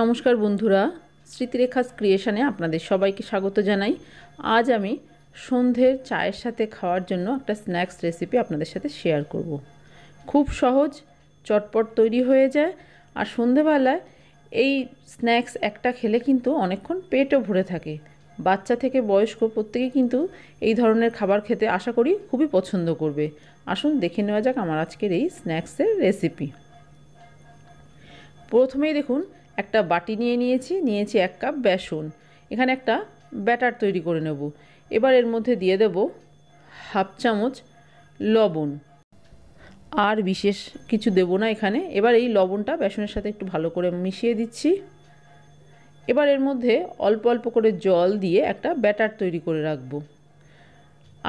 নমস্কার বন্ধুরা স্মৃতিরেখাস ক্রিয়েশানে আপনাদের সবাইকে স্বাগত জানাই আজ আমি সন্ধ্যের চায়ের সাথে খাওয়ার জন্য একটা স্ন্যাক্স রেসিপি আপনাদের সাথে শেয়ার করব। খুব সহজ চটপট তৈরি হয়ে যায় আর সন্ধেবেলায় এই স্ন্যাক্স একটা খেলে কিন্তু অনেকক্ষণ পেটও ভরে থাকে বাচ্চা থেকে বয়স্ক প্রত্যেকে কিন্তু এই ধরনের খাবার খেতে আশা করি খুবই পছন্দ করবে আসুন দেখে নেওয়া যাক আমার আজকের এই স্ন্যাক্সের রেসিপি প্রথমেই দেখুন একটা বাটি নিয়ে নিয়েছি নিয়েছি এক কাপ বেসন এখানে একটা ব্যাটার তৈরি করে নেব এবার এর মধ্যে দিয়ে দেব হাফ চামচ লবণ আর বিশেষ কিছু দেব না এখানে এবার এই লবণটা বেসনের সাথে একটু ভালো করে মিশিয়ে দিচ্ছি এবার এর মধ্যে অল্প অল্প করে জল দিয়ে একটা ব্যাটার তৈরি করে রাখবো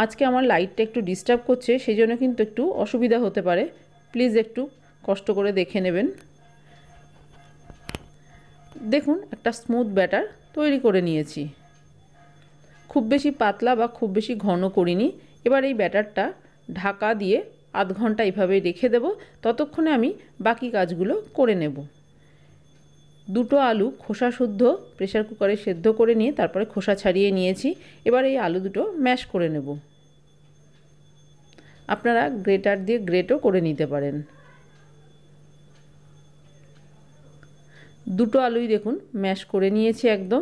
আজকে আমার লাইটটা একটু ডিস্টার্ব করছে সেই জন্য কিন্তু একটু অসুবিধা হতে পারে প্লিজ একটু কষ্ট করে দেখে নেবেন দেখুন একটা স্মুথ ব্যাটার তৈরি করে নিয়েছি খুব বেশি পাতলা বা খুব বেশি ঘন করিনি এবার এই ব্যাটারটা ঢাকা দিয়ে আধ ঘন্টা এইভাবে রেখে দেব ততক্ষণে আমি বাকি কাজগুলো করে নেব দুটো আলু খোসা শুদ্ধ প্রেশার কুকারে সেদ্ধ করে নিয়ে তারপরে খোসা ছাড়িয়ে নিয়েছি এবার এই আলু দুটো ম্যাশ করে নেব আপনারা গ্রেটার দিয়ে গ্রেটও করে নিতে পারেন দুটো আলুই দেখুন ম্যাশ করে নিয়েছি একদম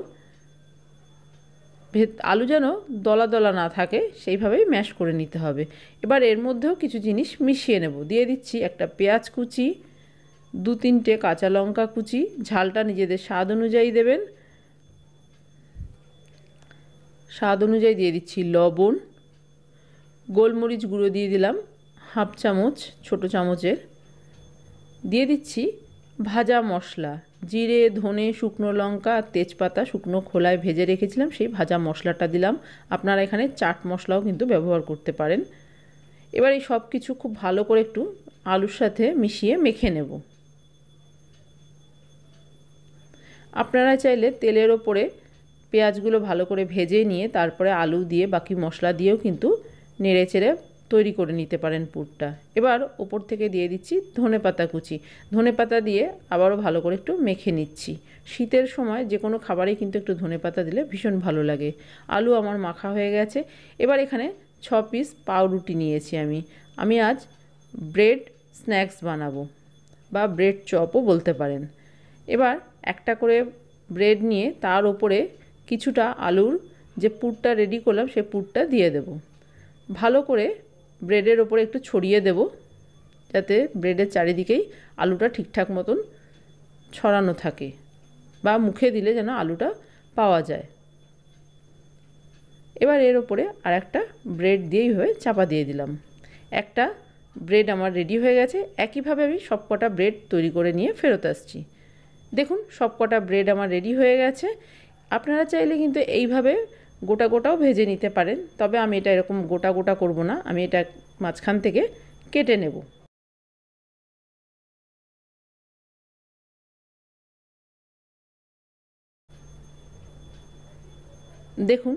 আলু যেন দলা দলা না থাকে সেইভাবেই ম্যাশ করে নিতে হবে এবার এর মধ্যেও কিছু জিনিস মিশিয়ে নেব দিয়ে দিচ্ছি একটা পেঁয়াজ কুচি দু তিনটে কাঁচা লঙ্কা কুচি ঝালটা নিজেদের স্বাদ অনুযায়ী দেবেন স্বাদ অনুযায়ী দিয়ে দিচ্ছি লবণ গোলমরিচ গুঁড়ো দিয়ে দিলাম হাফ চামচ ছোট চামচের দিয়ে দিচ্ছি ভাজা মশলা জিরে ধনে শুকনো লঙ্কা আর তেজপাতা শুকনো খোলায় ভেজে রেখেছিলাম সেই ভাজা মশলাটা দিলাম আপনারা এখানে চাট মশলাও কিন্তু ব্যবহার করতে পারেন এবার এই সব কিছু খুব ভালো করে একটু আলুর সাথে মিশিয়ে মেখে নেব আপনারা চাইলে তেলের ওপরে পেঁয়াজগুলো ভালো করে ভেজে নিয়ে তারপরে আলু দিয়ে বাকি মশলা দিয়েও কিন্তু নেড়ে চেড়ে তৈরি করে নিতে পারেন পুরটা এবার ওপর থেকে দিয়ে দিচ্ছি ধনে পাতা কুচি ধনে পাতা দিয়ে আবারও ভালো করে একটু মেখে নিচ্ছি শীতের সময় যে কোনো খাবারে কিন্তু একটু ধনে পাতা দিলে ভীষণ ভালো লাগে আলু আমার মাখা হয়ে গেছে এবার এখানে ছ পিস পাউরুটি নিয়েছি আমি আমি আজ ব্রেড স্ন্যাক্স বানাবো বা ব্রেড চপও বলতে পারেন এবার একটা করে ব্রেড নিয়ে তার ওপরে কিছুটা আলুর যে পুরটা রেডি করলাম সে পুরটা দিয়ে দেব ভালো করে ব্রেডের ওপরে একটু ছড়িয়ে দেব যাতে ব্রেডের চারিদিকেই আলুটা ঠিকঠাক মতন ছড়ানো থাকে বা মুখে দিলে যেন আলুটা পাওয়া যায় এবার এর ওপরে আর একটা ব্রেড দিয়েই হয়ে চাপা দিয়ে দিলাম একটা ব্রেড আমার রেডি হয়ে গেছে একইভাবে আমি সব কটা ব্রেড তৈরি করে নিয়ে ফেরত আসছি দেখুন সব কটা ব্রেড আমার রেডি হয়ে গেছে আপনারা চাইলে কিন্তু এইভাবে গোটা গোটাও ভেজে নিতে পারেন তবে আমি এটা এরকম গোটা গোটা করব না আমি এটা মাঝখান থেকে কেটে নেব দেখুন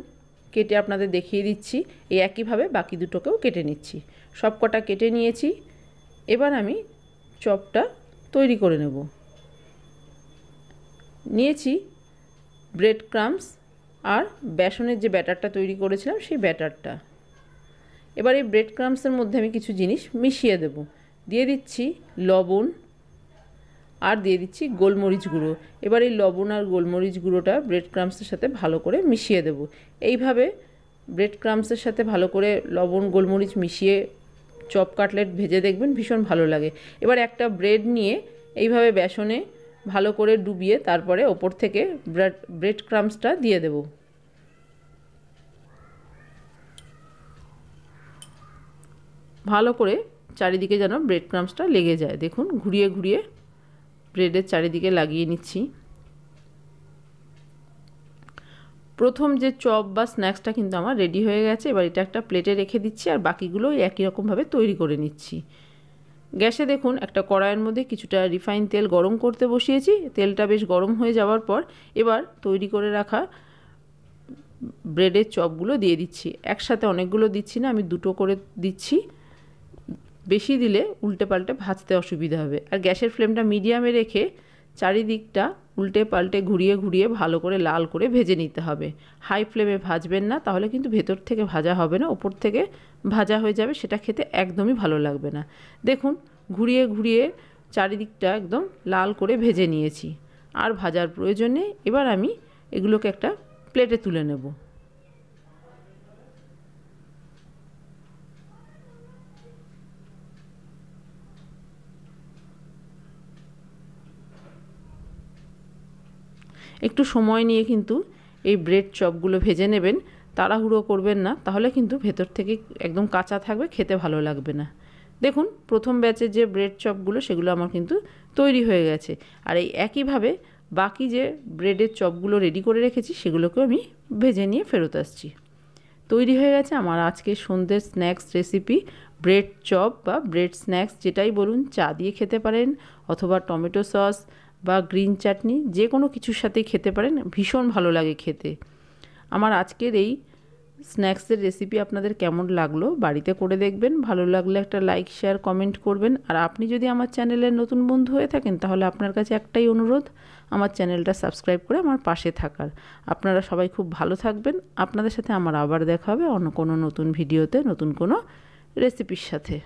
কেটে আপনাদের দেখিয়ে দিচ্ছি এই একইভাবে বাকি দুটোকেও কেটে নিচ্ছি সব কটা কেটে নিয়েছি এবার আমি চপটা তৈরি করে নেব নিয়েছি ব্রেড ক্রামস আর বেসনের যে ব্যাটারটা তৈরি করেছিলাম সেই ব্যাটারটা এবার এই ব্রেড ক্রামসের মধ্যে আমি কিছু জিনিস মিশিয়ে দেব দিয়ে দিচ্ছি লবণ আর দিয়ে দিচ্ছি গোলমরিচ গুঁড়ো এবার এই লবণ আর গোলমরিচ গুঁড়োটা ব্রেড ক্রামসের সাথে ভালো করে মিশিয়ে দেব এইভাবে ব্রেড ক্রামসের সাথে ভালো করে লবণ গোলমরিচ মিশিয়ে চপ কাটলেট ভেজে দেখবেন ভীষণ ভালো লাগে এবার একটা ব্রেড নিয়ে এইভাবে বেসনে ভালো করে ডুবিয়ে তারপরে ওপর থেকে ব্রেড ব্রেড ক্রামসটা দিয়ে দেব ভালো করে চারিদিকে যেন ব্রেড ক্রামসটা লেগে যায় দেখুন ঘুরিয়ে ঘুরিয়ে ব্রেডের চারিদিকে লাগিয়ে নিচ্ছি প্রথম যে চপ বা স্ন্যাক্সটা কিন্তু আমার রেডি হয়ে গেছে এবার এটা একটা প্লেটে রেখে দিচ্ছি আর বাকিগুলো একই রকমভাবে তৈরি করে নিচ্ছি গ্যাসে দেখুন একটা কড়াইয়ের মধ্যে কিছুটা রিফাইন তেল গরম করতে বসিয়েছি তেলটা বেশ গরম হয়ে যাওয়ার পর এবার তৈরি করে রাখা ব্রেডের চপগুলো দিয়ে দিচ্ছি একসাথে অনেকগুলো দিচ্ছি না আমি দুটো করে দিচ্ছি বেশি দিলে উল্টে পাল্টে ভাজতে অসুবিধা হবে আর গ্যাসের ফ্লেমটা মিডিয়ামে রেখে চারিদিকটা উল্টে পাল্টে ঘুরিয়ে ঘুরিয়ে ভালো করে লাল করে ভেজে নিতে হবে হাই ফ্লেমে ভাজবেন না তাহলে কিন্তু ভেতর থেকে ভাজা হবে না ওপর থেকে ভাজা হয়ে যাবে সেটা খেতে একদমই ভালো লাগবে না দেখুন ঘুরিয়ে ঘুরিয়ে চারিদিকটা একদম লাল করে ভেজে নিয়েছি আর ভাজার প্রয়োজনে এবার আমি এগুলোকে একটা প্লেটে তুলে নেবো একটু সময় নিয়ে কিন্তু এই ব্রেড চপগুলো ভেজে নেবেন তাড়াহুড়ো করবেন না তাহলে কিন্তু ভেতর থেকে একদম কাঁচা থাকবে খেতে ভালো লাগবে না দেখুন প্রথম ব্যাচের যে ব্রেড চপগুলো সেগুলো আমার কিন্তু তৈরি হয়ে গেছে আর এই একইভাবে বাকি যে ব্রেডের চপগুলো রেডি করে রেখেছি সেগুলোকেও আমি ভেজে নিয়ে ফেরত আসছি তৈরি হয়ে গেছে আমার আজকে সন্ধ্যের স্ন্যাক্স রেসিপি ব্রেড চপ বা ব্রেড স্ন্যাক্স যেটাই বলুন চা দিয়ে খেতে পারেন অথবা টমেটো সস বা গ্রিন চাটনি যে কোনো কিছুর সাথেই খেতে পারেন ভীষণ ভালো লাগে খেতে আমার আজকের এই স্ন্যাক্সের রেসিপি আপনাদের কেমন লাগলো বাড়িতে করে দেখবেন ভালো লাগলে একটা লাইক শেয়ার কমেন্ট করবেন আর আপনি যদি আমার চ্যানেলের নতুন বন্ধু হয়ে থাকেন তাহলে আপনার কাছে একটাই অনুরোধ আমার চ্যানেলটা সাবস্ক্রাইব করে আমার পাশে থাকার আপনারা সবাই খুব ভালো থাকবেন আপনাদের সাথে আমার আবার দেখা হবে অন্য কোনো নতুন ভিডিওতে নতুন কোনো রেসিপির সাথে